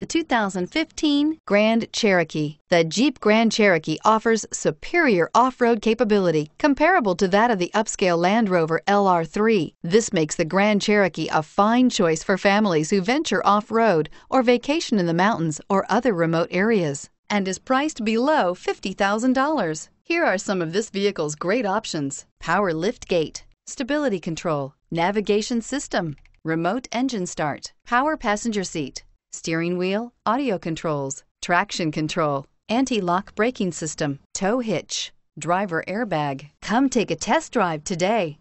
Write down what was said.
The 2015 Grand Cherokee. The Jeep Grand Cherokee offers superior off-road capability comparable to that of the upscale Land Rover LR3. This makes the Grand Cherokee a fine choice for families who venture off-road or vacation in the mountains or other remote areas and is priced below $50,000. Here are some of this vehicle's great options. Power lift gate, stability control, navigation system, remote engine start, power passenger seat, steering wheel, audio controls, traction control, anti-lock braking system, tow hitch, driver airbag. Come take a test drive today.